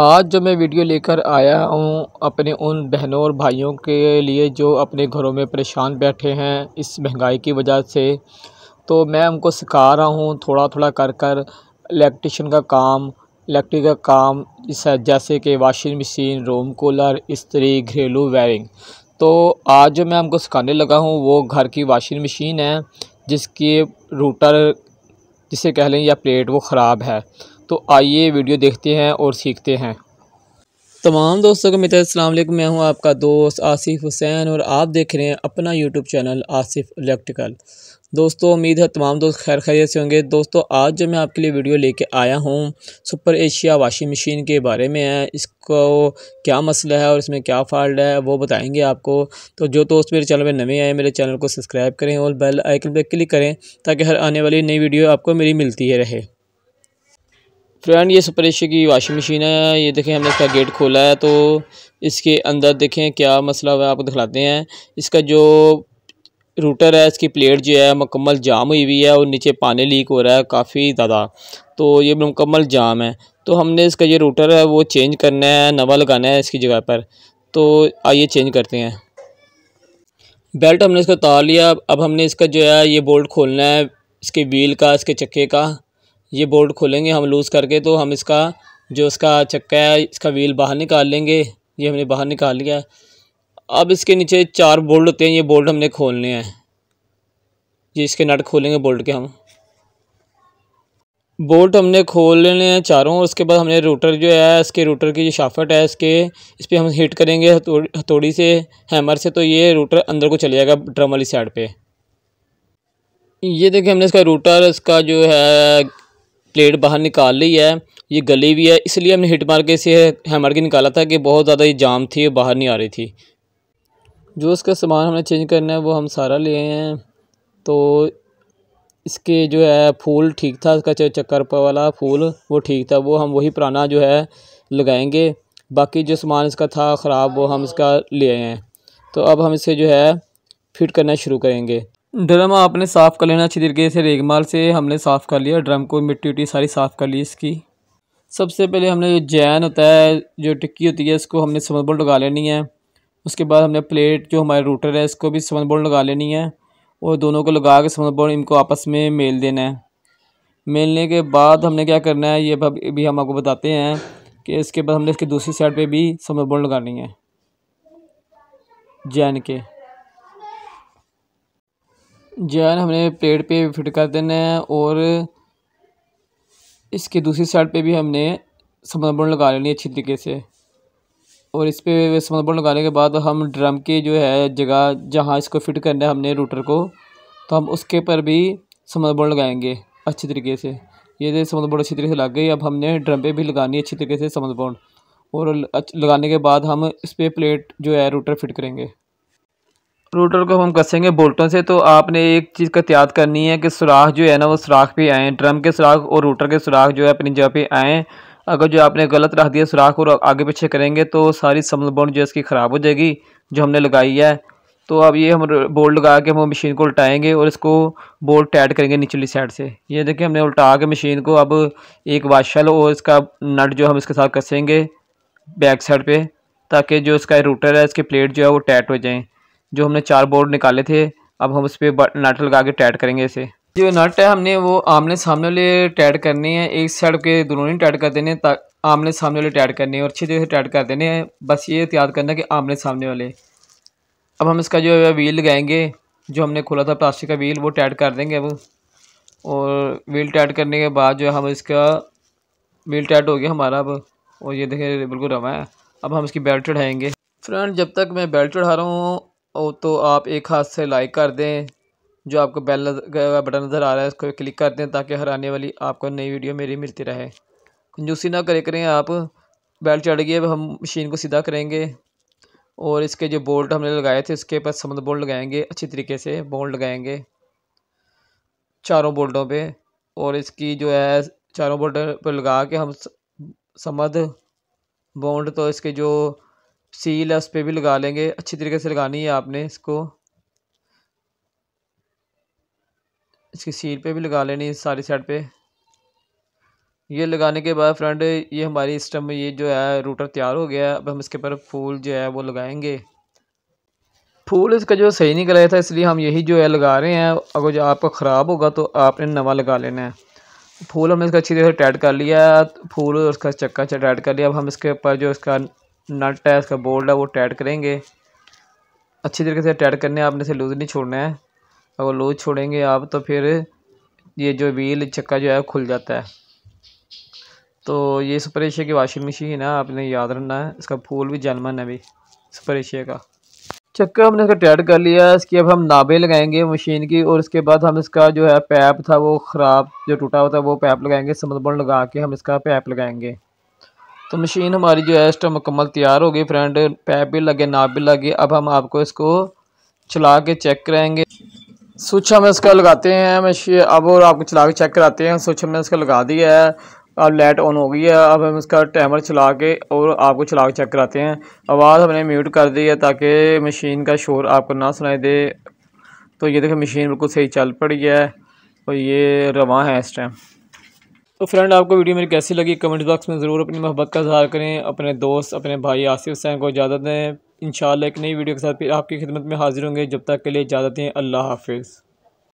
आज जो मैं वीडियो लेकर आया हूँ अपने उन बहनों और भाइयों के लिए जो अपने घरों में परेशान बैठे हैं इस महंगाई की वजह से तो मैं उनको सिखा रहा हूँ थोड़ा थोड़ा कर कर इलेक्ट्रिशन का काम इलेक्ट्रिक का काम जैसे कि वाशिंग मशीन रूम कूलर इस्त्री घरेलू वायरिंग तो आज जो मैं हमको सिखाने लगा हूँ वो घर की वाशिंग मशीन है जिसकी रूटर जिसे कह लें या प्लेट वो ख़राब है तो आइए वीडियो देखते हैं और सीखते हैं तमाम दोस्तों को मित्र अलैक्म मैं हूं आपका दोस्त आसिफ हुसैन और आप देख रहे हैं अपना यूट्यूब चैनल आसिफ इलेक्ट्रिकल दोस्तों उम्मीद है तमाम दोस्त खैर खैरियत से होंगे दोस्तों आज जो मैं आपके लिए वीडियो लेके आया हूँ सुपर एशिया वाशिंग मशीन के बारे में है इसको क्या मसला है और इसमें क्या फॉल्ट है वो बताएंगे आपको तो जो दोस्त मेरे चैनल में नए आए मेरे चैनल को सब्सक्राइब करें और बेल आइकन पर क्लिक करें ताकि हर आने वाली नई वीडियो आपको मेरी मिलती रहे फ्रेंड तो ये सप्रेशे की वाशिंग मशीन है ये देखें हमने इसका गेट खोला है तो इसके अंदर देखें क्या मसला है आपको दिखलाते हैं इसका जो रूटर है इसकी प्लेट जो है मुकम्मल जाम हुई हुई है और नीचे पानी लीक हो रहा है काफ़ी ज़्यादा तो ये मुकम्मल जाम है तो हमने इसका ये रूटर है वो चेंज करना है नवा लगाना है इसकी जगह पर तो आइए चेंज करते हैं बेल्ट हमने इसका उतार लिया अब हमने इसका जो है ये बोल्ट खोलना है इसके व्हील का इसके चक्के का ये बोर्ड खोलेंगे हम लूज़ करके तो हम इसका जो इसका चक्का है इसका व्हील बाहर निकाल लेंगे ये हमने बाहर निकाल लिया है अब इसके नीचे चार बोल्ट होते हैं ये बोल्ट हमने खोलने हैं ये इसके नट खोलेंगे बोल्ट के हम बोल्ट हमने खोल लेने हैं चारों और उसके बाद हमने रोटर जो है इसके रोटर की जो शाफट है इसके इस पर हम हीट करेंगे हथौड़ी से हैमर से तो ये रूटर अंदर को चले जाएगा ड्रम वाली साइड पे ये देखिए हमने इसका रूटर इसका जो है प्लेट बाहर निकाल ली है ये गली भी है इसलिए हमने हिट मार के इसे हैमर के निकाला था कि बहुत ज़्यादा ये जाम थी बाहर नहीं आ रही थी जो इसका सामान हमने चेंज करना है वो हम सारा आए हैं तो इसके जो है फूल ठीक था इसका चक्कर वाला फूल वो ठीक था वो हम वही पुराना जो है लगाएंगे बाकी जो सामान इसका था ख़राब वो हम इसका ले आए हैं तो अब हम इसे जो है फिट करना शुरू करेंगे ड्रम आपने साफ़ कर लेना अच्छी तरीके से रेगमाल से हमने साफ़ कर लिया ड्रम को मिट्टी उट्टी सारी साफ़ कर ली इसकी सबसे पहले हमने जो जैन होता है जो टिक्की होती है इसको हमने समन बोल्ट लगा लेनी है उसके बाद हमने प्लेट जो हमारे रूटर है इसको भी समन बोल्ट लगा लेनी है और दोनों को लगा के समन बोल्ट इनको आपस में मेल देना है मेलने के बाद हमने क्या करना है ये भी हम आपको बताते हैं कि इसके बाद हमने इसकी दूसरी साइड पर भी समर बोल्ट लगानी है जैन के जैन हमने प्लेट पे फिट कर देना है और इसके दूसरी साइड पे भी हमने बोर्ड लगा लेनी है अच्छी तरीके से और इस पर बोर्ड लगाने के बाद हम ड्रम के जो है जगह जहाँ इसको फिट करना है हमने रूटर को तो हम उसके पर भी समरबन लगाएंगे अच्छी तरीके से ये बोर्ड अच्छी तरीके से लग गई अब हमने ड्रम पे भी लगानी अच्छी तरीके से बोर्ड और लगाने के बाद हम इस पर प्लेट जो है रूटर फिट करेंगे रोटर को हम कसेंगे बोल्टों से तो आपने एक चीज़ का एहतियात करनी है कि सुराख जो है ना वो सुराख पे आएँ ड्रम के सुराख और रोटर के सुराख जो है अपनी जगह पे आएँ अगर जो आपने गलत रख दिया सुराख और आगे पीछे करेंगे तो सारी समल बोल्ट जो है इसकी ख़राब हो जाएगी जो हमने लगाई है तो अब ये हम बोल्ट लगा के हम मशीन को उल्टाएँगे और इसको बोल्ट टाइट करेंगे निचली साइड से ये देखिए हमने उल्टा के मशीन को अब एक वाशल और इसका नट जो हम इसके साथ कसेंगे बैक साइड पर ताकि जो इसका रोटर है इसकी प्लेट जो है वो टाइट हो जाएँ जो हमने चार बोर्ड निकाले थे अब हम उस पर नट लगा के टाइट करेंगे इसे जो नट है हमने वो आमने सामने वाले टाइट करने हैं एक साइड के दोनों ही टाइट कर देने आमने सामने वाले टाइट करने हैं और अच्छी तरह से टाइट कर देने हैं बस ये एहतियात करना कि आमने सामने वाले अब हम इसका जो है व्हील लगाएंगे जो हमने खोला था प्लास्टिक का व्हील वो टाइट कर देंगे अब और व्हील टाइट करने के बाद जो है हम इसका व्हील टाइट हो गया हमारा अब और ये देखें बिल्कुल रवा है अब हम इसकी बेल्ट चढ़ाएँगे फ्रेंड जब तक मैं बेल्ट चढ़ा रहा हूँ ओ तो आप एक हाथ से लाइक कर दें जो आपको बेल बटन नज़र आ रहा है उसको क्लिक कर दें ताकि हर आने वाली आपको नई वीडियो मेरी मिलती रहे कंजूसी ना करे करें आप बेल चढ़ गई अब हम मशीन को सीधा करेंगे और इसके जो बोल्ट हमने लगाए थे उसके ऊपर समंद बोल्ट लगाएंगे अच्छी तरीके से बोल्ट लगाएंगे चारों बोल्टों पे और इसकी जो है चारों बोल्ट पर लगा के हम समद बोल्ट तो इसके जो सील है उस पर भी लगा लेंगे अच्छी तरीके से लगानी है आपने इसको इसकी सील पे भी लगा लेनी है सारी साइड पे ये लगाने के बाद फ्रेंड ये हमारी सिस्टम में ये जो है रूटर तैयार हो गया है अब हम इसके ऊपर फूल जो है वो लगाएंगे फूल इसका जो सही नहीं गलाया था इसलिए हम यही जो है लगा रहे हैं अगर जो आपका ख़राब होगा तो आपने नवा लगा लेना है फूल हमने इसका अच्छी तरह से टाइट कर लिया फूल और उसका चक्का टाइट कर लिया अब हम इसके ऊपर जो इसका नट है उसका बोल्ट है वो टाइट करेंगे अच्छी तरीके से टाइट करने आपने इसे लूज़ नहीं छोड़ना है अगर लूज़ छोड़ेंगे आप तो फिर ये जो व्हील चक्का जो है खुल जाता है तो ये सुपर एशिया की वाशिंग मशीन है आपने याद रखना है इसका फूल भी जनमन है अभी सुपर एशिया का चक्का हमने इसका टाइट कर लिया इसकी अब हम नाबे लगाएंगे मशीन की और उसके बाद हम इसका जो है पैप था वो ख़राब जो टूटा हुआ था वो पैप लगाएंगे समझ लगा के हम इसका पैप लगाएंगे तो मशीन हमारी जो है टाइम मुकम्मल तैयार हो गई फ्रेंड पैप भी लगे नाप भी लगे अब हम आपको इसको चला के चेक कराएंगे स्विच हम इसका लगाते हैं मशीन अब और आपको चला के चेक कराते हैं स्विच हमने इसका लगा दिया है अब लाइट ऑन हो गई है अब हम इसका टाइमर चला के और आपको चला के चेक कराते हैं आवाज़ हमने म्यूट कर दी है ताकि मशीन का शोर आपको ना सुनाई दे तो ये देखो मशीन बिल्कुल सही चल पड़ी है और ये रवा है इस टाइम तो फ्रेंड आपको वीडियो मेरी कैसी लगी कमेंट बॉक्स में ज़रूर अपनी मोहब्बत का इजहार करें अपने दोस्त अपने भाई आसिफ हुसैन को इजाज़त दें इन एक नई वीडियो के साथ फिर आपकी खिदमत में हाजिर होंगे जब तक के लिए इजाज़त दें अल्लाह हाफिज़